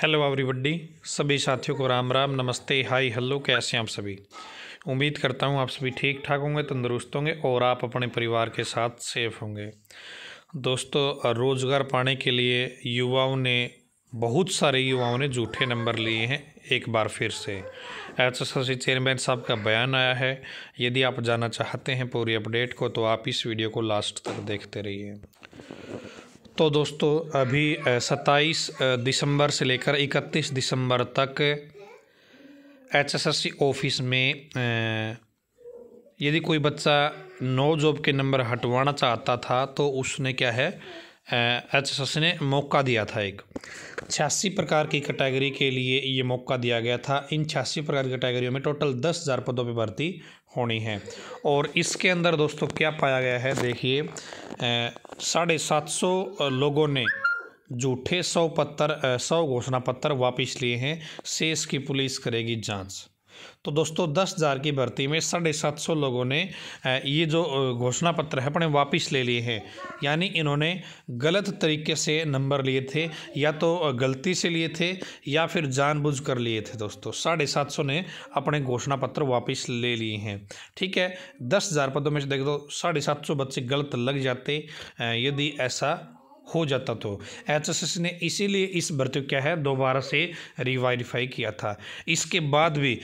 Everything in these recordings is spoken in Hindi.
हेलो बड्डी सभी साथियों को राम राम नमस्ते हाय हेलो कैसे हैं आप सभी उम्मीद करता हूं आप सभी ठीक ठाक होंगे तंदुरुस्त होंगे और आप अपने परिवार के साथ सेफ होंगे दोस्तों रोज़गार पाने के लिए युवाओं ने बहुत सारे युवाओं ने जूठे नंबर लिए हैं एक बार फिर से एच एस एस चेयरमैन साहब का बयान आया है यदि आप जाना चाहते हैं पूरी अपडेट को तो आप इस वीडियो को लास्ट तक देखते रहिए तो दोस्तों अभी सत्ताईस दिसंबर से लेकर इकतीस दिसंबर तक एचएसएससी ऑफिस में यदि कोई बच्चा नो जॉब के नंबर हटवाना चाहता था तो उसने क्या है एच एस ने मौका दिया था एक छियासी प्रकार की कैटेगरी के लिए ये मौका दिया गया था इन छियासी प्रकार की कैटेगरियों में टोटल दस हज़ार पदों पर भर्ती होनी है और इसके अंदर दोस्तों क्या पाया गया है देखिए साढ़े सात सौ लोगों ने झूठे सौ पत्थर सौ घोषणा पत्र वापिस लिए हैं शेष की पुलिस करेगी जाँच तो दोस्तों दस हज़ार की भर्ती में साढ़े सात सौ लोगों ने ये जो घोषणा पत्र है अपने वापस ले लिए हैं यानी इन्होंने गलत तरीके से नंबर लिए थे या तो गलती से लिए थे या फिर जानबूझ कर लिए थे दोस्तों साढ़े सात सौ ने अपने घोषणा पत्र वापस ले लिए हैं ठीक है दस हज़ार पदों में से देख दो साढ़े सात सौ बच्चे गलत लग जाते यदि ऐसा हो जाता तो एच ने इसीलिए इस भर्ती क्या है दोबारा से रिवाइडिफाई किया था इसके बाद भी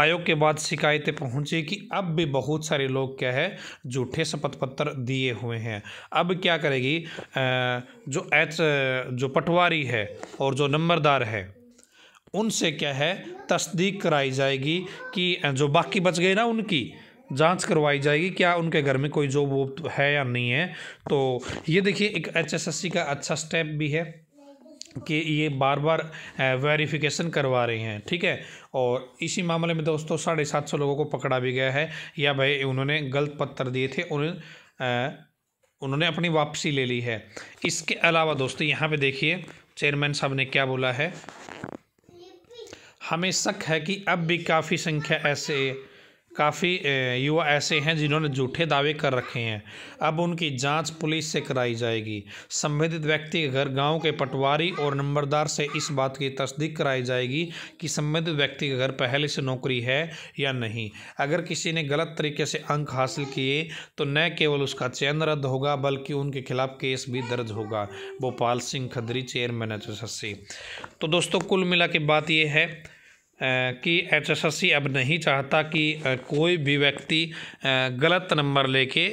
आयोग के बाद शिकायतें पहुंची कि अब भी बहुत सारे लोग क्या है झूठे शपथ पत्र दिए हुए हैं अब क्या करेगी जो एच जो पटवारी है और जो नंबरदार है उनसे क्या है तस्दीक कराई जाएगी कि जो बाकी बच गए ना उनकी जांच करवाई जाएगी क्या उनके घर में कोई जॉब वॉब है या नहीं है तो ये देखिए एक एचएसएससी का अच्छा स्टेप भी है कि ये बार बार वेरिफिकेशन करवा रहे हैं ठीक है और इसी मामले में दोस्तों साढ़े सात सौ लोगों को पकड़ा भी गया है या भाई उन्होंने गलत पत्थर दिए थे उन्हें उन्होंने अपनी वापसी ले ली है इसके अलावा दोस्तों यहाँ पे देखिए चेयरमैन साहब ने क्या बोला है हमें शक है कि अब भी काफ़ी संख्या ऐसे काफ़ी युवा ऐसे हैं जिन्होंने झूठे दावे कर रखे हैं अब उनकी जांच पुलिस से कराई जाएगी संबंधित व्यक्ति के घर गांव के पटवारी और नंबरदार से इस बात की तस्दीक कराई जाएगी कि संबंधित व्यक्ति के घर पहले से नौकरी है या नहीं अगर किसी ने गलत तरीके से अंक हासिल किए तो न केवल उसका चयन रद्द होगा बल्कि उनके खिलाफ केस भी दर्ज होगा भोपाल सिंह खदरी चेयरमैन एच तो दोस्तों कुल मिला के बात यह है कि एचएसएससी अब नहीं चाहता कि कोई भी व्यक्ति गलत नंबर लेके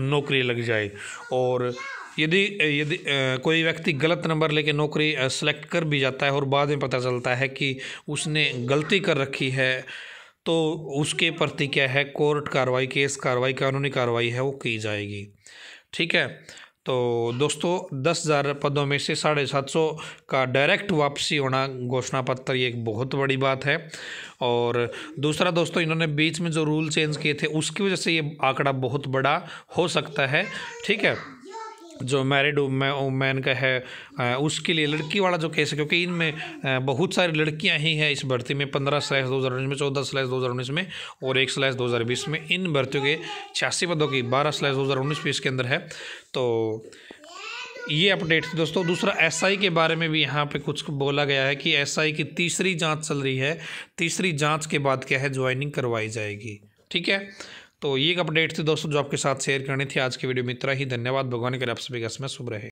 नौकरी लग जाए और यदि यदि कोई व्यक्ति गलत नंबर लेके नौकरी सेलेक्ट कर भी जाता है और बाद में पता चलता है कि उसने गलती कर रखी है तो उसके प्रति क्या है कोर्ट कार्रवाई केस कार्रवाई कानूनी कार्रवाई है वो की जाएगी ठीक है तो दोस्तों दस हज़ार पदों में से साढ़े सात सौ का डायरेक्ट वापसी होना घोषणा पत्र ये एक बहुत बड़ी बात है और दूसरा दोस्तों इन्होंने बीच में जो रूल चेंज किए थे उसकी वजह से ये आंकड़ा बहुत बड़ा हो सकता है ठीक है जो मैरिड मैन का है उसके लिए लड़की वाला जो केस है क्योंकि इनमें बहुत सारी लड़कियां ही हैं इस भर्ती में पंद्रह स्लैश दो हज़ार उन्नीस में चौदह स्लैश दो हज़ार उन्नीस में और एक स्लैश दो हज़ार बीस में इन भर्तियों के छियासी पदों की बारह स्लैश दो हज़ार उन्नीस फीस इसके अंदर है तो ये अपडेट थी दोस्तों दूसरा एसआई के बारे में भी यहाँ पे कुछ बोला गया है कि एसआई की तीसरी जांच चल रही है तीसरी जांच के बाद क्या है ज्वाइनिंग करवाई जाएगी ठीक है तो ये एक अपडेट थी दोस्तों जो आपके साथ शेयर करनी थी आज की वीडियो में इतना ही धन्यवाद भगवान के आप सभी का समय शुभ रहे